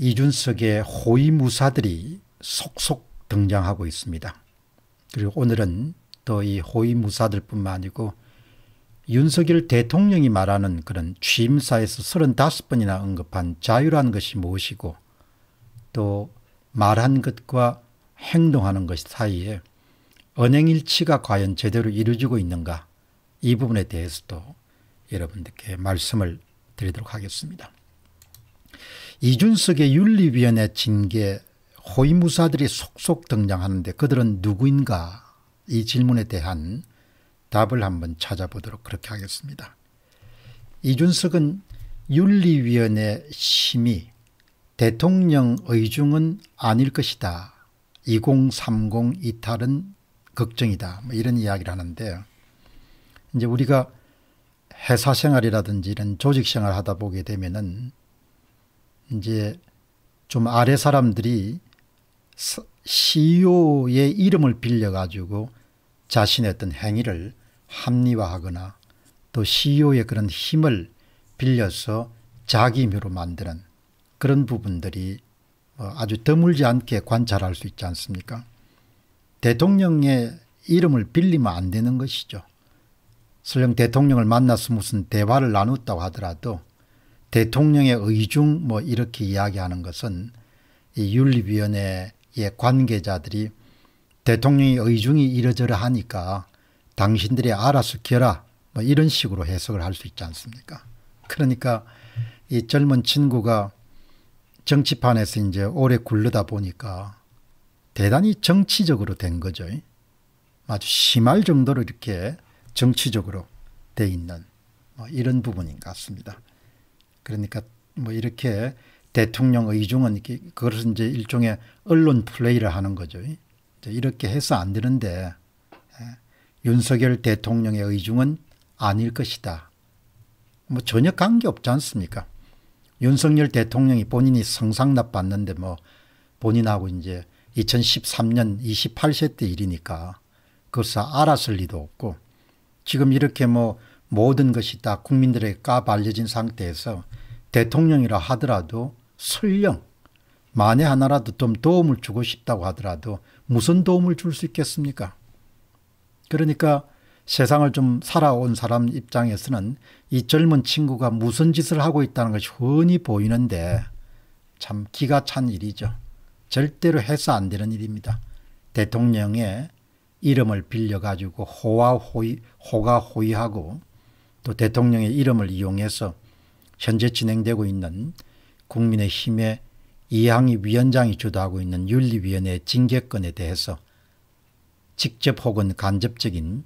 이준석의 호위무사들이 속속 등장하고 있습니다. 그리고 오늘은 또 이 호위무사들뿐만 아니고 윤석열 대통령이 말하는 그런 취임사에서 35번이나 언급한 자유란 것이 무엇이고 또 말한 것과 행동하는 것 사이에 언행일치가 과연 제대로 이루어지고 있는가 이 부분에 대해서도 여러분들께 말씀을 드리도록 하겠습니다. 이준석의 윤리위원회 징계 호위무사들이 속속 등장하는데 그들은 누구인가 이 질문에 대한 답을 한번 찾아보도록 그렇게 하겠습니다. 이준석은 윤리위원회 심의 대통령 의중은 아닐 것이다. 2030 이탈은 걱정이다. 뭐 이런 이야기를 하는데 이제 우리가 회사 생활이라든지 이런 조직 생활 하다 보게 되면은 이제 좀 아래 사람들이 CEO의 이름을 빌려가지고 자신의 어떤 행위를 합리화하거나 또 CEO의 그런 힘을 빌려서 자기 힘으로 만드는 그런 부분들이 어, 아주 드물지 않게 관찰할 수 있지 않습니까? 대통령의 이름을 빌리면 안 되는 것이죠. 설령 대통령을 만나서 무슨 대화를 나눴다고 하더라도 대통령의 의중 뭐 이렇게 이야기하는 것은 이 윤리위원회의 관계자들이 대통령의 의중이 이러저러하니까 당신들이 알아서 켜라 뭐 이런 식으로 해석을 할 수 있지 않습니까? 그러니까 이 젊은 친구가 정치판에서 이제 오래 굴르다 보니까 대단히 정치적으로 된 거죠. 아주 심할 정도로 이렇게 정치적으로 돼 있는 뭐 이런 부분인 것 같습니다. 그러니까 뭐 이렇게 대통령 의중은 이렇게 그것은 이제 일종의 언론 플레이를 하는 거죠. 이렇게 해서 안 되는데 예, 윤석열 대통령의 의중은 아닐 것이다. 뭐 전혀 관계 없지 않습니까? 윤석열 대통령이 본인이 성상납 받는데 뭐 본인하고 이제 2013년 28세 때 일이니까 그것을 알았을 리도 없고 지금 이렇게 뭐 모든 것이 다 국민들의 까발려진 상태에서 대통령이라 하더라도 설령 만에 하나라도 좀 도움을 주고 싶다고 하더라도 무슨 도움을 줄 수 있겠습니까? 그러니까 세상을 좀 살아온 사람 입장에서는 이 젊은 친구가 무슨 짓을 하고 있다는 것이 흔히 보이는데 참 기가 찬 일이죠. 절대로 해서 안 되는 일입니다. 대통령의 이름을 빌려가지고 호화호의, 호가호의하고 또 대통령의 이름을 이용해서 현재 진행되고 있는 국민의힘의 이항희 위원장이 주도하고 있는 윤리위원회 징계건에 대해서 직접 혹은 간접적인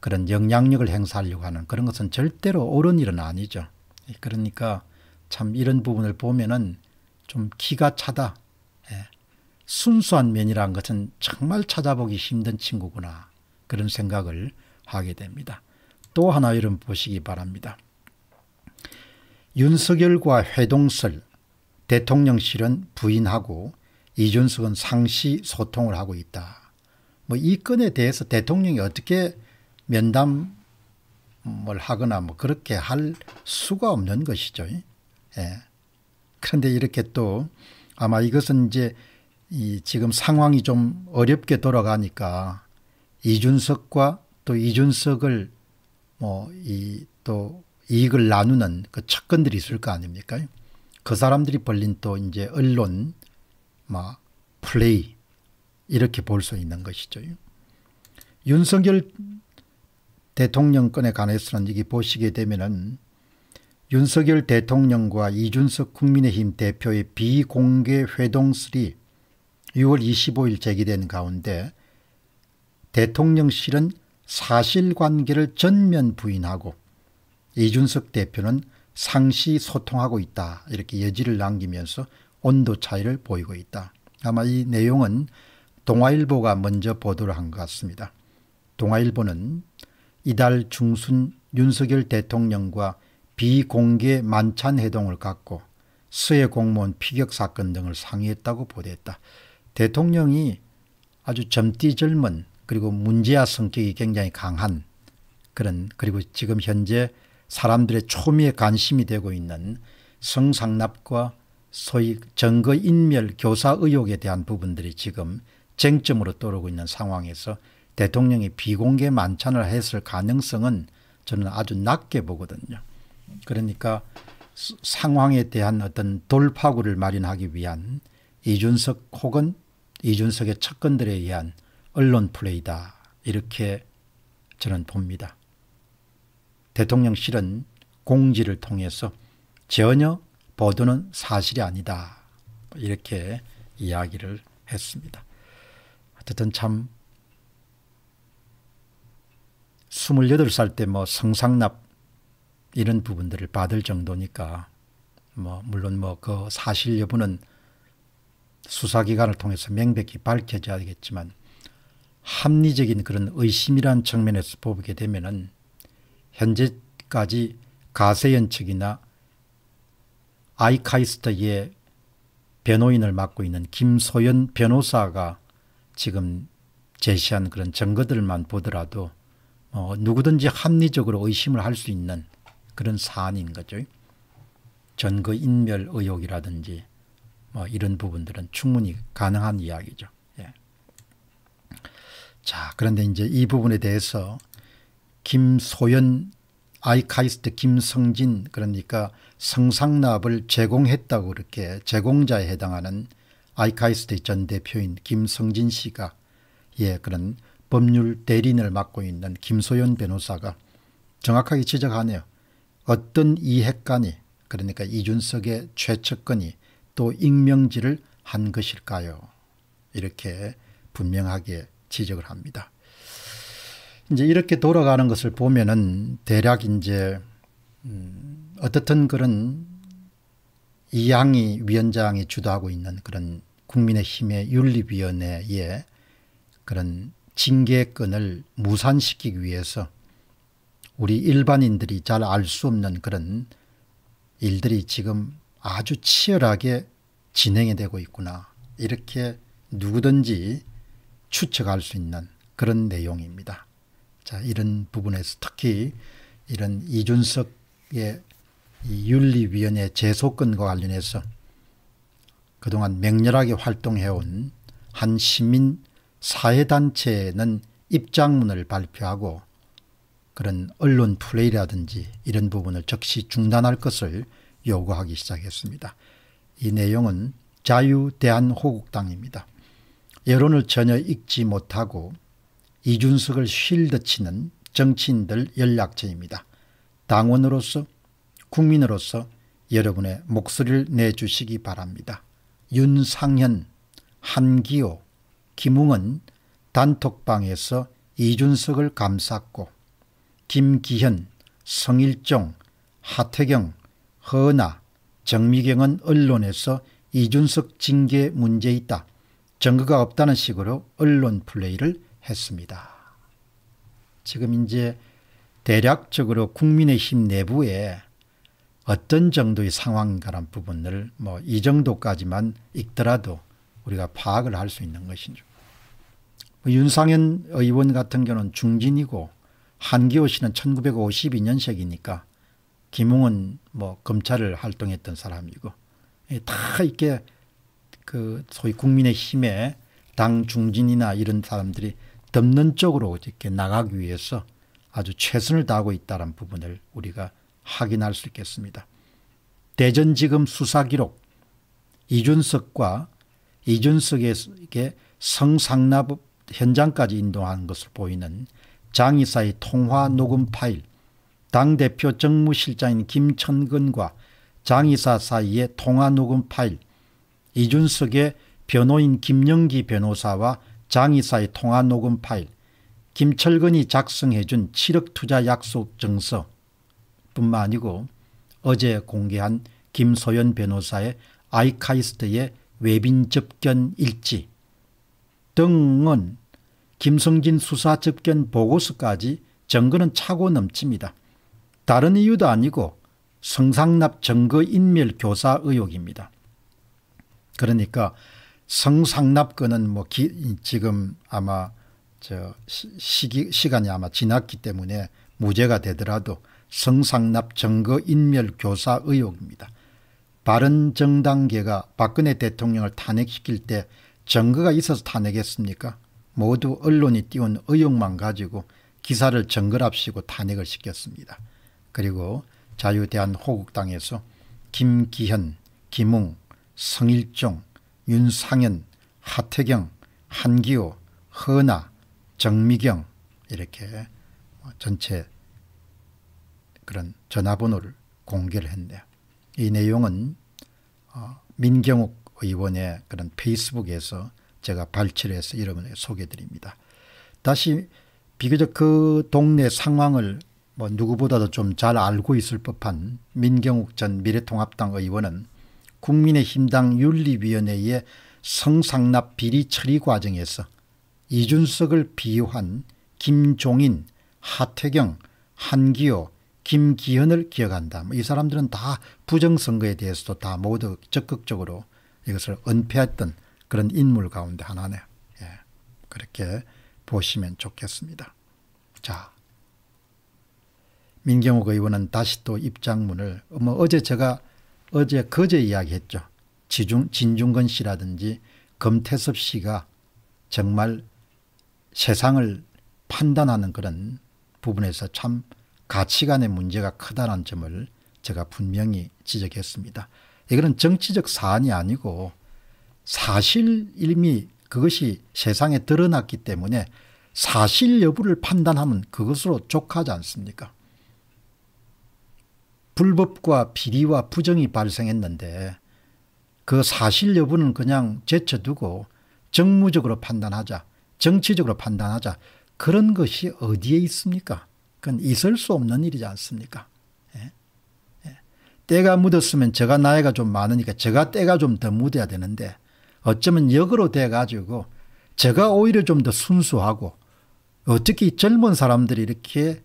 그런 영향력을 행사하려고 하는 그런 것은 절대로 옳은 일은 아니죠. 예, 그러니까 참 이런 부분을 보면은 좀 기가 차다. 예, 순수한 면이라는 것은 정말 찾아보기 힘든 친구구나. 그런 생각을 하게 됩니다. 또 하나 이름 보시기 바랍니다. 윤석열과 회동설, 대통령실은 부인하고 이준석은 상시 소통을 하고 있다. 뭐 이 건에 대해서 대통령이 어떻게 면담을 하거나 뭐 그렇게 할 수가 없는 것이죠. 예. 그런데 이렇게 또 아마 이것은 이제 지금 상황이 좀 어렵게 돌아가니까 이준석과 또 이준석을 뭐이또 이익을 나누는 그 측근들이 있을 거 아닙니까? 그 사람들이 벌린 또 이제 언론, 막 뭐 플레이 이렇게 볼 수 있는 것이죠. 윤석열 대통령권에 관해서는 이게 보시게 되면은 윤석열 대통령과 이준석 국민의힘 대표의 비공개 회동설이 6월 25일 제기된 가운데 대통령실은 사실관계를 전면 부인하고 이준석 대표는 상시 소통하고 있다 이렇게 여지를 남기면서 온도 차이를 보이고 있다. 아마 이 내용은 동아일보가 먼저 보도를 한 것 같습니다. 동아일보는 이달 중순 윤석열 대통령과 비공개 만찬 회동을 갖고 서해 공무원 피격 사건 등을 상의했다고 보도했다. 대통령이 아주 젊디 젊은 그리고 문제와 성격이 굉장히 강한 그런 그리고 지금 현재 사람들의 초미에 관심이 되고 있는 성상납과 소위 정거인멸 교사 의혹에 대한 부분들이 지금 쟁점으로 떠오르고 있는 상황에서 대통령이 비공개 만찬을 했을 가능성은 저는 아주 낮게 보거든요. 그러니까 상황에 대한 어떤 돌파구를 마련하기 위한 이준석 혹은 이준석의 측근들에 의한 언론 플레이다. 이렇게 저는 봅니다. 대통령실은 공지를 통해서 전혀 보도는 사실이 아니다. 이렇게 이야기를 했습니다. 어쨌든 참 28살 때 뭐 성상납 이런 부분들을 받을 정도니까 뭐 물론 뭐 그 사실 여부는 수사기관을 통해서 명백히 밝혀져야겠지만 합리적인 그런 의심이란 측면에서 보게 되면은 현재까지 가세연 측이나 아이카이스트의 변호인을 맡고 있는 김소연 변호사가 지금 제시한 그런 증거들만 보더라도 어, 누구든지 합리적으로 의심을 할 수 있는 그런 사안인 거죠. 전거인멸 의혹이라든지 뭐 이런 부분들은 충분히 가능한 이야기죠. 자, 그런데 이제 이 부분에 대해서 김소연 아이카이스트 김성진 그러니까 성상납을 제공했다고 그렇게 제공자에 해당하는 아이카이스트 전 대표인 김성진 씨가 예 그런 법률 대리인을 맡고 있는 김소연 변호사가 정확하게 지적하네요. 어떤 이핵관이 그러니까 이준석의 최측근이 또 익명지를 한 것일까요? 이렇게 분명하게 지적을 합니다. 이제 이렇게 돌아가는 것을 보면은 대략 이제 음 어떻든 그런 이양희 위원장이 주도하고 있는 그런 국민의힘의 윤리위원회의 그런 징계권을 무산시키기 위해서 우리 일반인들이 잘 알 수 없는 그런 일들이 지금 아주 치열하게 진행이 되고 있구나. 이렇게 누구든지 추측할 수 있는 그런 내용입니다. 자, 이런 부분에서 특히 이런 이준석의 윤리위원회 재소권과 관련해서 그동안 맹렬하게 활동해온 한 시민 사회단체는 입장문을 발표하고 그런 언론 플레이라든지 이런 부분을 즉시 중단할 것을 요구하기 시작했습니다. 이 내용은 자유대한호국당입니다. 여론을 전혀 읽지 못하고 이준석을 쉴드치는 정치인들 연락처입니다. 당원으로서 국민으로서 여러분의 목소리를 내주시기 바랍니다. 윤상현, 한기호, 김웅은 단톡방에서 이준석을 감쌌고 김기현, 성일종, 하태경, 허나, 정미경은 언론에서 이준석 징계 문제 있다. 증거가 없다는 식으로 언론 플레이를 했습니다. 지금 이제 대략적으로 국민의힘 내부에 어떤 정도의 상황인가란 부분을 뭐 이 정도까지만 읽더라도 우리가 파악을 할 수 있는 것이죠. 뭐 윤상현 의원 같은 경우는 중진이고 한기호 씨는 1952년생이니까 김웅은 뭐 검찰을 활동했던 사람이고 예, 다 이렇게 그 소위 국민의힘에당 중진이나 이런 사람들이 덮는 쪽으로 이렇게 나가기 위해서 아주 최선을 다하고 있다는 부분을 우리가 확인할 수 있겠습니다. 대전지검 수사기록 이준석과 이준석에게 성상납 현장까지 인도하 것을 보이는 장 이사의 통화 녹음 파일 당대표 정무실장인 김천근과 장 이사 사이의 통화 녹음 파일 이준석의 변호인 김영기 변호사와 장의사의 통화 녹음 파일, 김철근이 작성해준 7억 투자 약속 증서 뿐만 아니고 어제 공개한 김소연 변호사의 아이카이스트의 외빈 접견 일지 등은 김성진 수사 접견 보고서까지 정거는 차고 넘칩니다. 다른 이유도 아니고 성상납 정거 인멸 교사 의혹입니다. 그러니까 성상납건은 뭐 기, 지금 아마 저 시기, 시간이 아마 지났기 때문에 무죄가 되더라도 성상납 증거 인멸 교사 의혹입니다. 바른 정당계가 박근혜 대통령을 탄핵시킬 때 증거가 있어서 탄핵했습니까? 모두 언론이 띄운 의혹만 가지고 기사를 정거랍시고 탄핵을 시켰습니다. 그리고 자유대한호국당에서 김기현, 김웅, 성일종, 윤상현, 하태경, 한기호, 허나, 정미경 이렇게 뭐 전체 그런 전화번호를 공개를 했는데 이 내용은 어, 민경욱 의원의 그런 페이스북에서 제가 발췌를 해서 여러분에게 소개드립니다. 다시 비교적 그 동네 상황을 뭐 누구보다도 좀 잘 알고 있을 법한 민경욱 전 미래통합당 의원은 국민의힘당 윤리위원회의 성상납 비리 처리 과정에서 이준석을 비유한 김종인, 하태경, 한기호, 김기현을 기억한다. 뭐 이 사람들은 다 부정선거에 대해서도 다 모두 적극적으로 이것을 은폐했던 그런 인물 가운데 하나네 예. 그렇게 보시면 좋겠습니다. 자, 민경욱 의원은 다시 또 입장문을 뭐 어제 제가 어제 그제 이야기했죠. 지중, 진중건 씨라든지 검태섭 씨가 정말 세상을 판단하는 그런 부분에서 참 가치관의 문제가 크다는 점을 제가 분명히 지적했습니다. 이거는 정치적 사안이 아니고 사실 이미 그것이 세상에 드러났기 때문에 사실 여부를 판단하면 그것으로 족하지 않습니까? 불법과 비리와 부정이 발생했는데 그 사실 여부는 그냥 제쳐두고 정무적으로 판단하자 정치적으로 판단하자 그런 것이 어디에 있습니까? 그건 있을 수 없는 일이지 않습니까? 예? 예. 때가 묻었으면 제가 나이가 좀 많으니까 제가 때가 좀 더 묻어야 되는데 어쩌면 역으로 돼가지고 제가 오히려 좀 더 순수하고 어떻게 젊은 사람들이 이렇게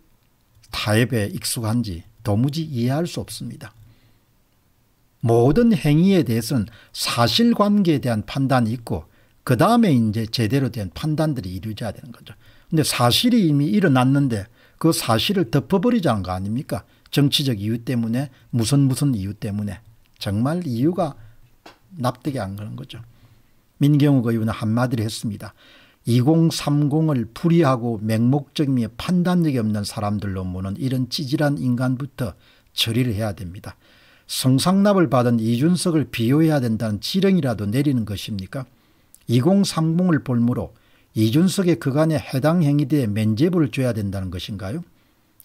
타협에 익숙한지 도무지 이해할 수 없습니다. 모든 행위에 대해서는 사실관계에 대한 판단이 있고 그 다음에 이제 제대로 된 판단들이 이루어져야 되는 거죠. 근데 사실이 이미 일어났는데 그 사실을 덮어버리자는 거 아닙니까? 정치적 이유 때문에 무슨 무슨 이유 때문에 정말 이유가 납득이 안 가는 거죠. 민경욱 의원은 한마디를 했습니다. 2030을 불의하고 맹목적이며 판단력이 없는 사람들로 무는 이런 찌질한 인간부터 처리를 해야 됩니다. 성상납을 받은 이준석을 비호해야 된다는 지령이라도 내리는 것입니까? 2030을 볼무로 이준석의 그간의 해당 행위대에 면죄부를 줘야 된다는 것인가요?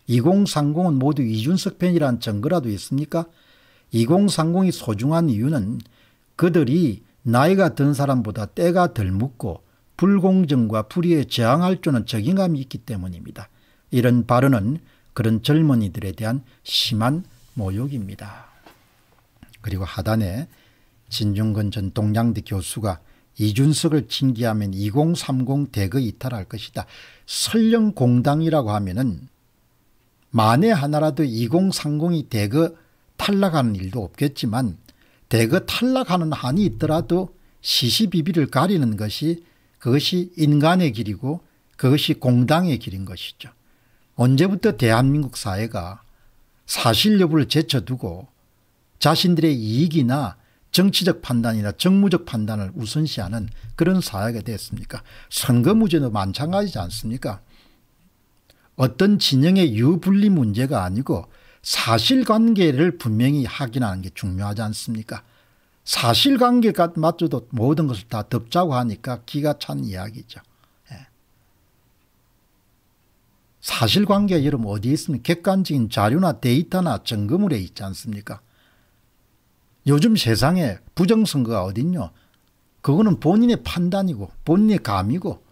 2030은 모두 이준석 편이란 증거라도 있습니까? 2030이 소중한 이유는 그들이 나이가 든 사람보다 때가 덜 묻고 불공정과 불의에 저항할 줄은 적임감이 있기 때문입니다. 이런 발언은 그런 젊은이들에 대한 심한 모욕입니다. 그리고 하단에 진중근 전 동양대 교수가 이준석을 징계하면 2030 대거 이탈할 것이다. 설령 공당이라고 하면은 만에 하나라도 2030이 대거 탈락하는 일도 없겠지만 대거 탈락하는 한이 있더라도 시시비비를 가리는 것이 그것이 인간의 길이고 그것이 공당의 길인 것이죠. 언제부터 대한민국 사회가 사실 여부를 제쳐두고 자신들의 이익이나 정치적 판단이나 정무적 판단을 우선시하는 그런 사회가 되습니까 선거 문제도 마찬가지지 않습니까? 어떤 진영의 유불리 문제가 아니고 사실관계를 분명히 확인하는 게 중요하지 않습니까? 사실관계가 맞춰도 모든 것을 다 덮자고 하니까 기가 찬 이야기죠. 예. 사실관계 여러분 어디에 있습니까 객관적인 자료나 데이터나 점검물에 있지 않습니까? 요즘 세상에 부정선거가 어딨냐 그거는 본인의 판단이고 본인의 감이고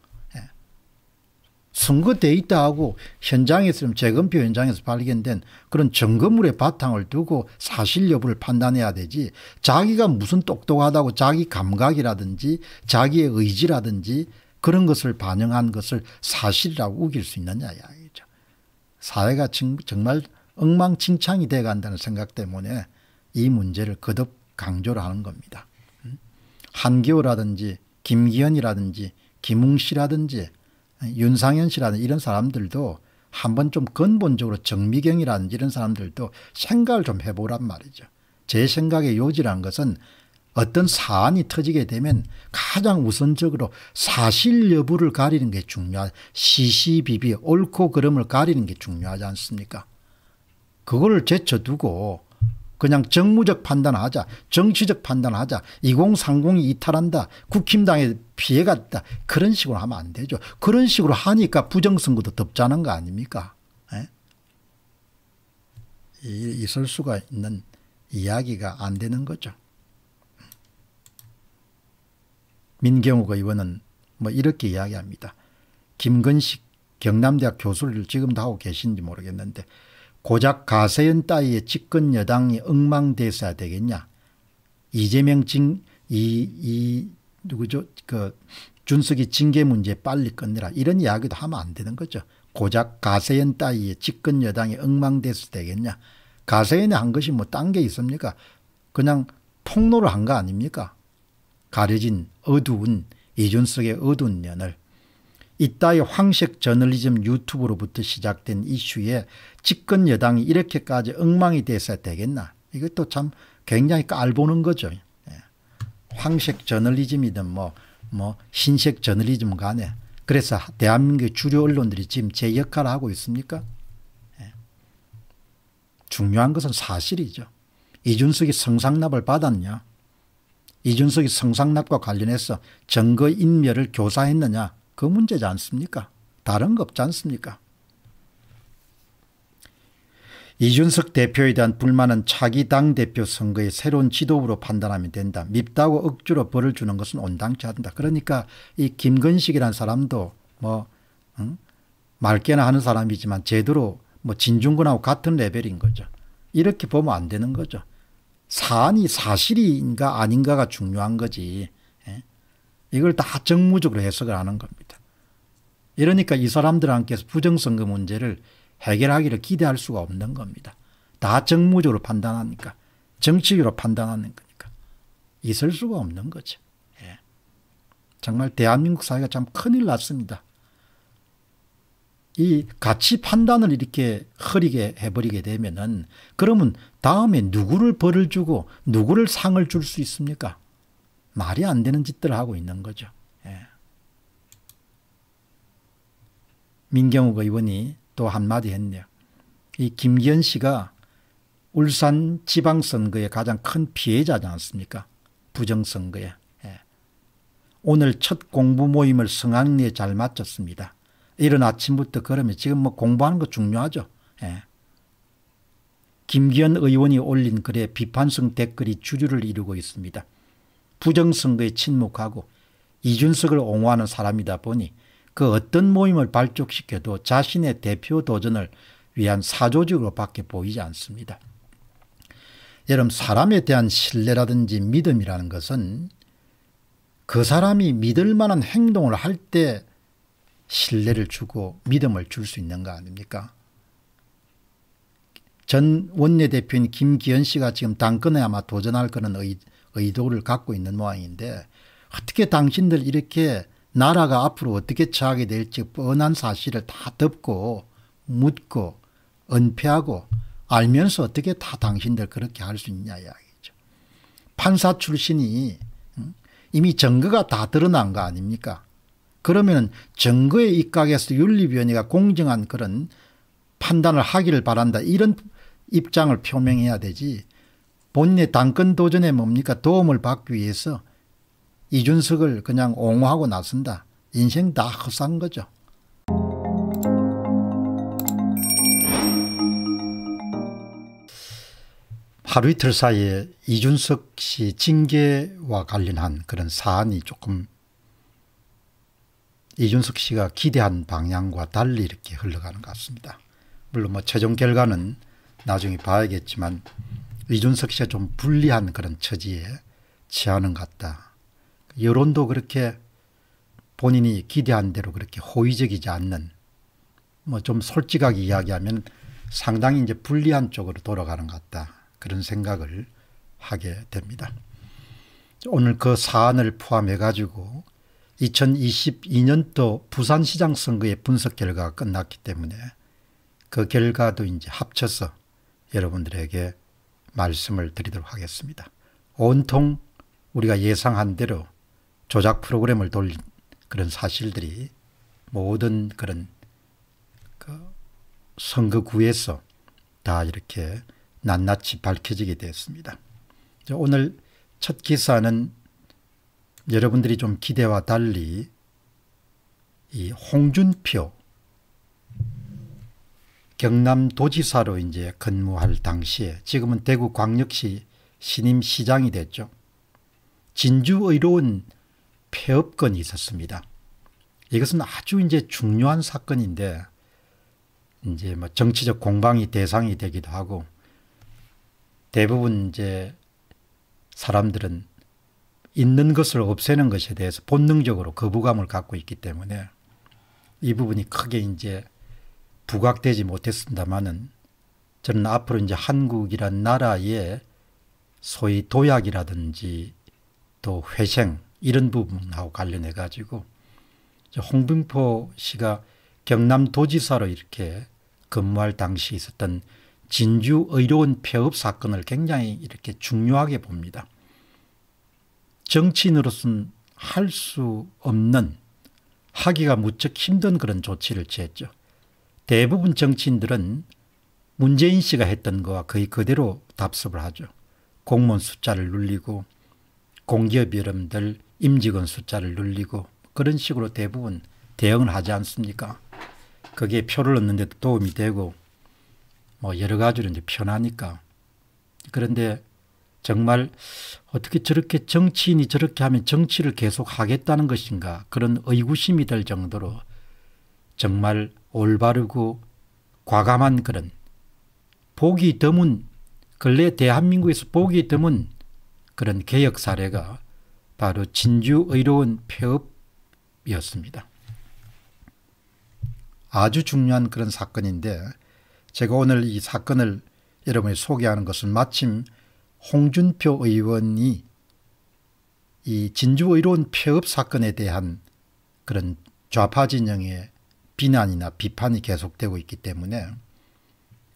선거 데이터하고 현장에서 재검표 현장에서 발견된 그런 증거물의 바탕을 두고 사실 여부를 판단해야 되지 자기가 무슨 똑똑하다고 자기 감각이라든지 자기의 의지라든지 그런 것을 반영한 것을 사실이라고 우길 수 있느냐 이야기죠. 사회가 정말 엉망진창이 돼간다는 생각 때문에 이 문제를 거듭 강조를 하는 겁니다. 음? 한겨울이라든지 김기현이라든지 김웅 씨라든지 윤상현 씨라는 이런 사람들도 한번 좀 근본적으로 정미경이라는 이런 사람들도 생각을 좀 해보란 말이죠. 제 생각의 요지란 것은 어떤 사안이 터지게 되면 가장 우선적으로 사실 여부를 가리는 게 중요한 하 시시비비 옳고 그름을 가리는 게 중요하지 않습니까? 그걸 제쳐두고 그냥 정무적 판단하자 정치적 판단하자 2030이 이탈한다 국힘당에 피해가 있다 그런 식으로 하면 안 되죠. 그런 식으로 하니까 부정선거도 덥잖은 거 아닙니까? 에? 예? 있을 수가 있는 이야기가 안 되는 거죠. 민경욱 의원은 뭐 이렇게 이야기합니다. 김근식 경남대학 교수를 지금도 하고 계신지 모르겠는데 고작 가세연 따위의 집권 여당이 엉망대사 되겠냐. 이재명 징, 이, 이, 누구죠? 그, 준석이 징계 문제 빨리 끝내라. 이런 이야기도 하면 안 되는 거죠. 고작 가세연 따위의 집권 여당이 엉망대사 되겠냐. 가세연이 한 것이 뭐 딴 게 있습니까? 그냥 폭로를 한 거 아닙니까? 가려진 어두운 이준석의 어두운 연을 이따의 황색 저널리즘 유튜브로부터 시작된 이슈에 집권 여당이 이렇게까지 엉망이 됐어야 되겠나. 이것도 참 굉장히 깔보는 거죠. 예. 황색 저널리즘이든 뭐, 뭐, 흰색 저널리즘 간에. 그래서 대한민국의 주류 언론들이 지금 제 역할을 하고 있습니까? 예. 중요한 것은 사실이죠. 이준석이 성상납을 받았냐? 이준석이 성상납과 관련해서 정거인멸을 교사했느냐? 그 문제지 않습니까? 다른 거 없지 않습니까? 이준석 대표에 대한 불만은 차기 당대표 선거의 새로운 지도부로 판단하면 된다. 밉다고 억지로 벌을 주는 것은 온당치 않다. 그러니까 이 김건식이라는 사람도 뭐 응? 맑게나 하는 사람이지만 제대로 뭐 진중근하고 같은 레벨인 거죠. 이렇게 보면 안 되는 거죠. 사안이 사실인가 아닌가가 중요한 거지. 이걸 다 정무적으로 해석을 하는 겁니다. 이러니까 이 사람들한테서 부정선거 문제를 해결하기를 기대할 수가 없는 겁니다. 다 정무적으로 판단하니까 정치적으로 판단하는 거니까 있을 수가 없는 거죠. 예. 정말 대한민국 사회가 참 큰일 났습니다. 이 가치 판단을 이렇게 흐리게 해버리게 되면은 그러면 다음에 누구를 벌을 주고 누구를 상을 줄 수 있습니까? 말이 안 되는 짓들을 하고 있는 거죠. 예. 민경욱 의원이 또 한마디 했네요. 이 김기현 씨가 울산 지방선거의 가장 큰 피해자지 않습니까? 부정선거에. 예. 오늘 첫 공부 모임을 성황리에 잘 마쳤습니다. 이른 아침부터 그러면 지금 뭐 공부하는 거 중요하죠. 예. 김기현 의원이 올린 글에 비판성 댓글이 주류를 이루고 있습니다. 부정선거에 침묵하고 이준석을 옹호하는 사람이다 보니 그 어떤 모임을 발족시켜도 자신의 대표 도전을 위한 사조직으로밖에 보이지 않습니다. 여러분 사람에 대한 신뢰라든지 믿음이라는 것은 그 사람이 믿을 만한 행동을 할 때 신뢰를 주고 믿음을 줄 수 있는 거 아닙니까? 전 원내대표인 김기현 씨가 지금 당권에 아마 도전할 거는 의, 의도를 갖고 있는 모양인데 어떻게 당신들 이렇게 나라가 앞으로 어떻게 처하게 될지 뻔한 사실을 다 덮고 묻고 은폐하고 알면서 어떻게 다 당신들 그렇게 할 수 있냐 이야기죠. 판사 출신이 이미 증거가 다 드러난 거 아닙니까? 그러면 증거에 입각해서 윤리위원회가 공정한 그런 판단을 하기를 바란다 이런 입장을 표명해야 되지 본인의 당권 도전에 뭡니까 도움을 받기 위해서 이준석을 그냥 옹호하고 나선다. 인생 다 허상 거죠. 하루 이틀 사이에 이준석 씨 징계와 관련한 그런 사안이 조금 이준석 씨가 기대한 방향과 달리 이렇게 흘러가는 것 같습니다. 물론 뭐 최종 결과는 나중에 봐야겠지만 이준석 씨가 좀 불리한 그런 처지에 취하는 것 같다. 여론도 그렇게 본인이 기대한 대로 그렇게 호의적이지 않는 뭐 좀 솔직하게 이야기하면 상당히 이제 불리한 쪽으로 돌아가는 것 같다. 그런 생각을 하게 됩니다. 오늘 그 사안을 포함해 가지고 2022년도 부산시장 선거의 분석 결과가 끝났기 때문에 그 결과도 이제 합쳐서 여러분들에게 말씀을 드리도록 하겠습니다. 온통 우리가 예상한 대로 조작 프로그램을 돌린 그런 사실들이 모든 그런 그 선거구에서 다 이렇게 낱낱이 밝혀지게 되었습니다. 오늘 첫 기사는 여러분들이 좀 기대와 달리 이 홍준표 경남도지사로 이제 근무할 당시에 지금은 대구광역시 신임 시장이 됐죠. 진주의로운 폐업건이 있었습니다. 이것은 아주 이제 중요한 사건인데 이제 뭐 정치적 공방이 대상이 되기도 하고 대부분 이제 사람들은 있는 것을 없애는 것에 대해서 본능적으로 거부감을 갖고 있기 때문에 이 부분이 크게 이제 부각되지 못했습니다만은 저는 앞으로 이제 한국이란 나라의 소위 도약이라든지 또 회생 이런 부분하고 관련해 가지고 홍등포 씨가 경남 도지사로 이렇게 근무할 당시 있었던 진주 의료원 폐업 사건을 굉장히 이렇게 중요하게 봅니다. 정치인으로서는 할 수 없는 하기가 무척 힘든 그런 조치를 취했죠. 대부분 정치인들은 문재인 씨가 했던 거와 거의 그대로 답습을 하죠. 공무원 숫자를 늘리고 공기업 이름들 임직원 숫자를 늘리고 그런 식으로 대부분 대응을 하지 않습니까? 그게 표를 얻는 데도 도움이 되고 뭐 여러 가지로 이제 편하니까. 그런데 정말 어떻게 저렇게 정치인이 저렇게 하면 정치를 계속 하겠다는 것인가 그런 의구심이 들 정도로 정말 올바르고 과감한 그런 보기 드문 근래 대한민국에서 보기 드문 그런 개혁 사례가 바로 진주의로운 폐업이었습니다. 아주 중요한 그런 사건인데 제가 오늘 이 사건을 여러분이 소개하는 것은 마침 홍준표 의원이 이 진주의료원 폐업 사건에 대한 그런 좌파 진영의 비난이나 비판이 계속되고 있기 때문에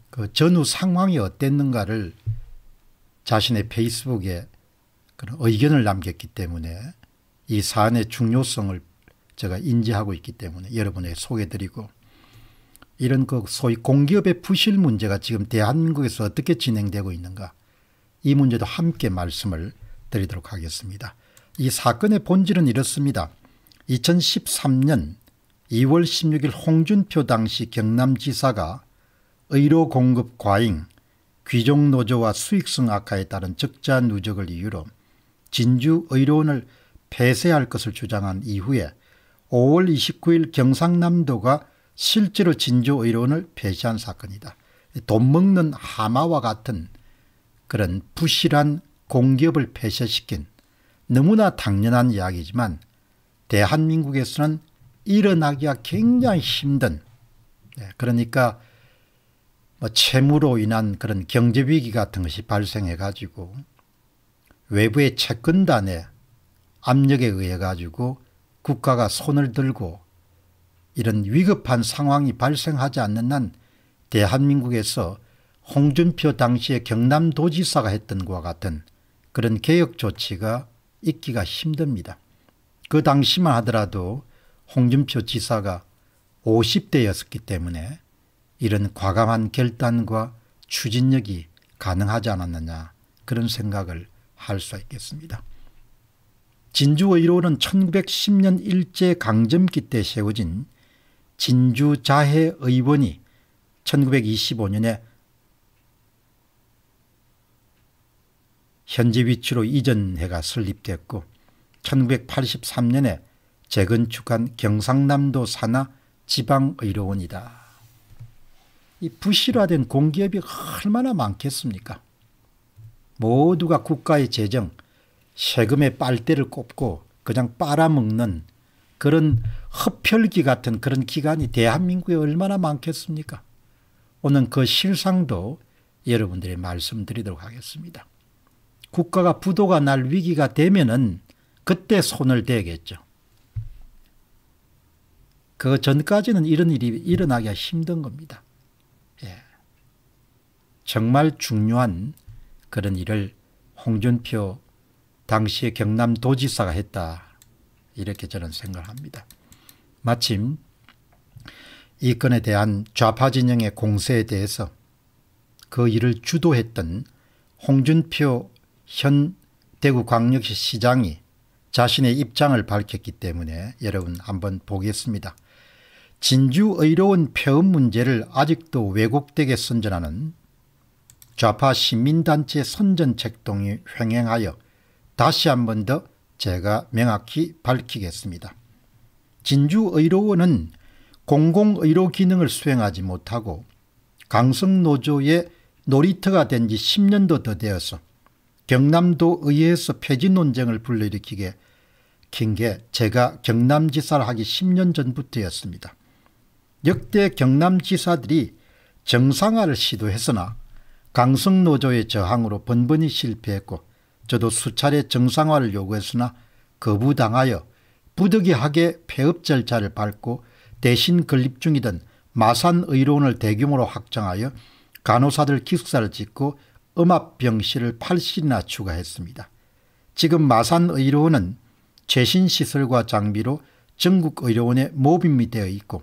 그 전후 상황이 어땠는가를 자신의 페이스북에 그런 의견을 남겼기 때문에 이 사안의 중요성을 제가 인지하고 있기 때문에 여러분에 게 소개드리고 해 이런 그 소위 공기업의 부실 문제가 지금 대한민국에서 어떻게 진행되고 있는가 이 문제도 함께 말씀을 드리도록 하겠습니다. 이 사건의 본질은 이렇습니다. 2013년 2월 16일 홍준표 당시 경남지사가 의료 공급 과잉, 귀족노조와 수익성 악화에 따른 적자 누적을 이유로 진주의료원을 폐쇄할 것을 주장한 이후에 5월 29일 경상남도가 실제로 진주의료원을 폐쇄한 사건이다. 돈 먹는 하마와 같은 그런 부실한 공기업을 폐쇄시킨 너무나 당연한 이야기지만 대한민국에서는 일어나기가 굉장히 힘든 네, 그러니까 뭐 채무로 인한 그런 경제위기 같은 것이 발생해 가지고 외부의 채권단의 압력에 의해 가지고 국가가 손을 들고 이런 위급한 상황이 발생하지 않는 한 대한민국에서 홍준표 당시의 경남도지사가 했던 것과 같은 그런 개혁 조치가 있기가 힘듭니다. 그 당시만 하더라도 홍준표 지사가 50대였었기 때문에 이런 과감한 결단과 추진력이 가능하지 않았느냐 그런 생각을 할 수 있겠습니다. 진주의료는 1910년 일제강점기 때 세워진 진주자해의원이 1925년에 현재 위치로 이전해가 설립됐고 1983년에 재건축한 경상남도 산하 지방의료원이다. 이 부실화된 공기업이 얼마나 많겠습니까? 모두가 국가의 재정, 세금의 빨대를 꼽고 그냥 빨아먹는 그런 흡혈귀 같은 그런 기관이 대한민국에 얼마나 많겠습니까? 오늘 그 실상도 여러분들이 말씀드리도록 하겠습니다. 국가가 부도가 날 위기가 되면은 그때 손을 대겠죠. 그 전까지는 이런 일이 일어나기가 힘든 겁니다. 예. 정말 중요한 그런 일을 홍준표 당시의 경남도지사가 했다. 이렇게 저는 생각을 합니다. 마침 이 건에 대한 좌파 진영의 공세에 대해서 그 일을 주도했던 홍준표 현 대구광역시 시장이 자신의 입장을 밝혔기 때문에 여러분 한번 보겠습니다. 진주의료원 폐업 문제를 아직도 왜곡되게 선전하는 좌파 시민단체 선전책동이 횡행하여 다시 한 번 더 제가 명확히 밝히겠습니다. 진주의료원은 공공의료 기능을 수행하지 못하고 강성노조의 놀이터가 된 지 10년도 더 되어서 경남도 의회에서 폐지 논쟁을 불러일으키게 킨 게 제가 경남지사를 하기 10년 전부터였습니다. 역대 경남지사들이 정상화를 시도했으나 강성노조의 저항으로 번번이 실패했고 저도 수차례 정상화를 요구했으나 거부당하여 부득이하게 폐업 절차를 밟고 대신 건립 중이던 마산의료원을 대규모로 확장하여 간호사들 기숙사를 짓고 음압병실을 80이나 추가했습니다. 지금 마산의료원은 최신 시설과 장비로 전국의료원의 모범이 되어 있고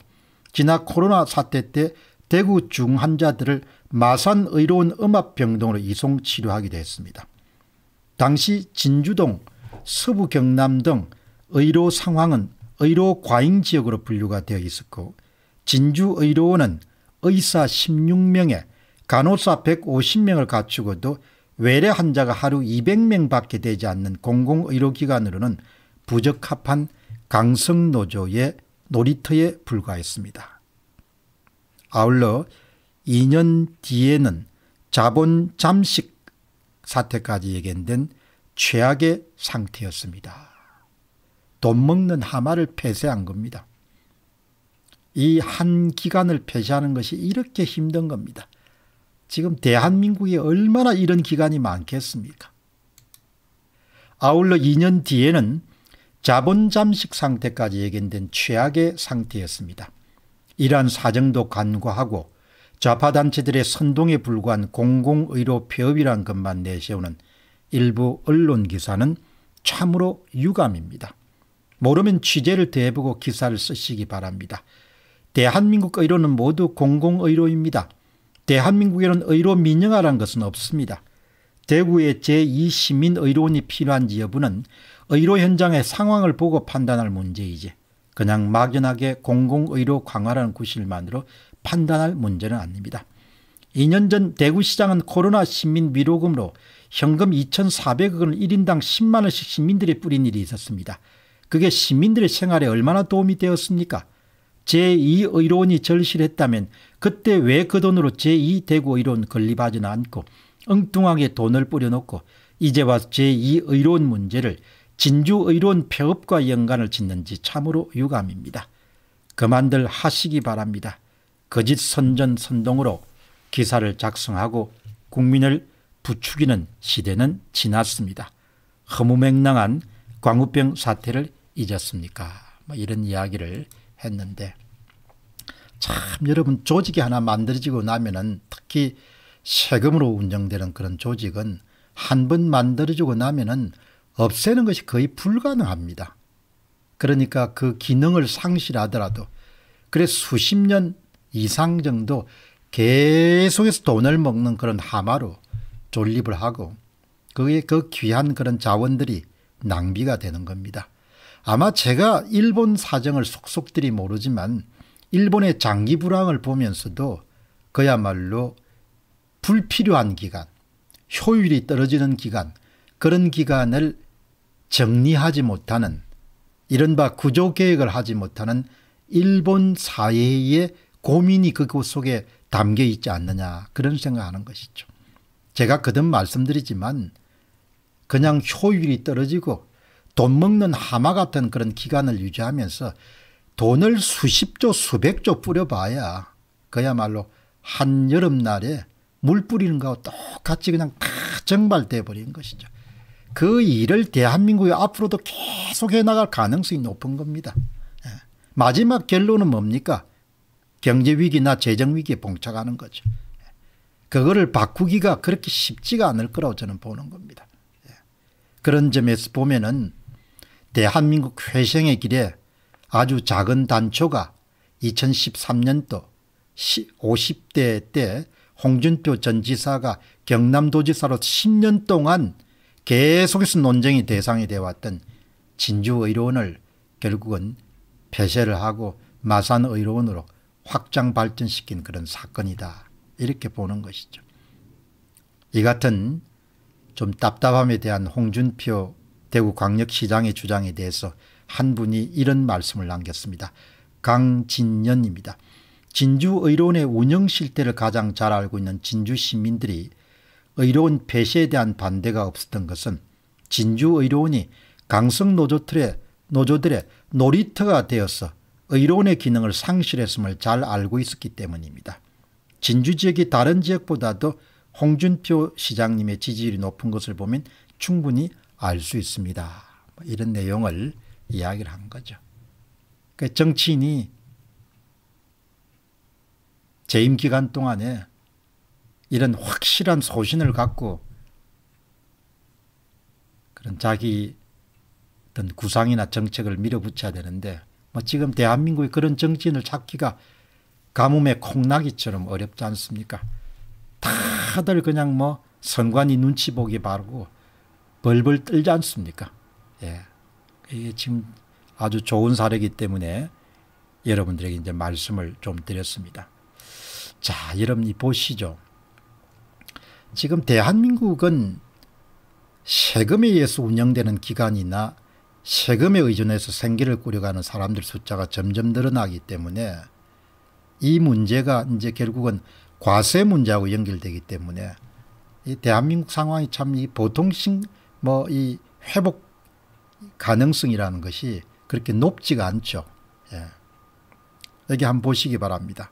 지난 코로나 사태 때 대구 중환자들을 마산의료원 음압병동으로 이송 치료하기도 했습니다. 당시 진주동, 서부 경남 등 의료 상황은 의료 과잉 지역으로 분류가 되어 있었고 진주의료원은 의사 16명에 간호사 150명을 갖추고도 외래 환자가 하루 200명밖에 되지 않는 공공의료기관으로는 부적합한 강성노조의 놀이터에 불과했습니다. 아울러 2년 뒤에는 자본 잠식 사태까지 예견된 최악의 상태였습니다. 돈 먹는 하마를 폐쇄한 겁니다. 이 한 기간을 폐쇄하는 것이 이렇게 힘든 겁니다. 지금 대한민국에 얼마나 이런 기간이 많겠습니까? 아울러 2년 뒤에는 자본잠식 상태까지 예견된 최악의 상태였습니다. 이러한 사정도 간과하고 좌파단체들의 선동에 불과한 공공의료 폐업이란 것만 내세우는 일부 언론기사는 참으로 유감입니다. 모르면 취재를 대해보고 기사를 쓰시기 바랍니다. 대한민국 의료는 모두 공공의료입니다. 대한민국에는 의료 민영화란 것은 없습니다. 대구에 제2시민의료원이 필요한지 여부는 의료 현장의 상황을 보고 판단할 문제이지 그냥 막연하게 공공의료 강화라는 구실만으로 판단할 문제는 아닙니다. 2년 전 대구시장은 코로나 시민 위로금으로 현금 2,400억 원을 1인당 10만 원씩 시민들이 뿌린 일이 있었습니다. 그게 시민들의 생활에 얼마나 도움이 되었습니까? 제2의료원이 절실했다면 그때 왜 그 돈으로 제2대구의료원 건립하지는 않고 엉뚱하게 돈을 뿌려놓고 이제 와서 제2의료원 문제를 진주의료원 폐업과 연관을 짓는지 참으로 유감입니다. 그만들 하시기 바랍니다. 거짓 선전 선동으로 기사를 작성하고 국민을 부추기는 시대는 지났습니다. 허무맹랑한 광우병 사태를 잊었습니까? 뭐 이런 이야기를 했는데 참 여러분 조직이 하나 만들어지고 나면은 특히 세금으로 운영되는 그런 조직은 한 번 만들어지고 나면은 없애는 것이 거의 불가능합니다. 그러니까 그 기능을 상실하더라도 그래 수십 년 이상 정도 계속해서 돈을 먹는 그런 하마로 존립을 하고 그게 그 귀한 그런 자원들이 낭비가 되는 겁니다. 아마 제가 일본 사정을 속속들이 모르지만 일본의 장기 불황을 보면서도 그야말로 불필요한 기간, 효율이 떨어지는 기간, 그런 기간을 정리하지 못하는 이른바 구조개혁을 하지 못하는 일본 사회의 고민이 그곳 속에 담겨 있지 않느냐 그런 생각하는 것이죠. 제가 그든 말씀드리지만 그냥 효율이 떨어지고 돈 먹는 하마 같은 그런 기간을 유지하면서 돈을 수십조 수백조 뿌려봐야 그야말로 한여름날에 물 뿌리는 거와 똑같이 그냥 다 정발돼 버린 것이죠. 그 일을 대한민국이 앞으로도 계속해 나갈 가능성이 높은 겁니다. 예. 마지막 결론은 뭡니까? 경제위기나 재정위기에 봉착하는 거죠. 예. 그거를 바꾸기가 그렇게 쉽지가 않을 거라고 저는 보는 겁니다. 예. 그런 점에서 보면은 대한민국 회생의 길에 아주 작은 단초가 2013년도 50대 때 홍준표 전 지사가 경남도지사로 10년 동안 계속해서 논쟁이 대상이 되어 왔던 진주의료원을 결국은 폐쇄를 하고 마산의료원으로 확장 발전시킨 그런 사건이다. 이렇게 보는 것이죠. 이 같은 좀 답답함에 대한 홍준표 대구광역시장의 주장에 대해서 한 분이 이런 말씀을 남겼습니다. 강진연입니다 진주의료원의 운영 실태를 가장 잘 알고 있는 진주 시민들이 의료원 폐쇄에 대한 반대가 없었던 것은 진주 의료원이 강성 노조틀의 노조들의 놀이터가 되어서 의료원의 기능을 상실했음을 잘 알고 있었기 때문입니다. 진주 지역이 다른 지역보다도 홍준표 시장님의 지지율이 높은 것을 보면 충분히 알 수 있습니다. 뭐 이런 내용을 이야기를 한 거죠. 그 정치인이 재임 기간 동안에 이런 확실한 소신을 갖고 그런 자기 어떤 구상이나 정책을 밀어붙여야 되는데 뭐 지금 대한민국의 그런 정치인을 찾기가 가뭄의 콩나기처럼 어렵지 않습니까? 다들 그냥 뭐선관위 눈치 보기 바르고 벌벌 떨지 않습니까? 예. 이게 지금 아주 좋은 사례이기 때문에 여러분들에게 이제 말씀을 좀 드렸습니다. 자, 여러분이 보시죠. 지금 대한민국은 세금에 의해서 운영되는 기관이나 세금에 의존해서 생계를 꾸려가는 사람들 숫자가 점점 늘어나기 때문에 이 문제가 이제 결국은 과세 문제하고 연결되기 때문에 이 대한민국 상황이 참 이 보통식 뭐이 회복 가능성이라는 것이 그렇게 높지가 않죠. 예. 여기 한번 보시기 바랍니다.